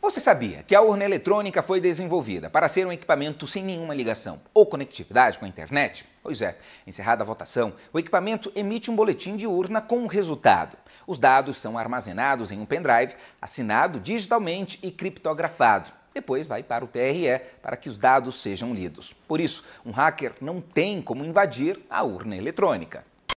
Você sabia que a urna eletrônica foi desenvolvida para ser um equipamento sem nenhuma ligação ou conectividade com a internet? Pois é, encerrada a votação, o equipamento emite um boletim de urna com o resultado. Os dados são armazenados em um pendrive, assinado digitalmente e criptografado. Depois vai para o TRE para que os dados sejam lidos. Por isso, um hacker não tem como invadir a urna eletrônica.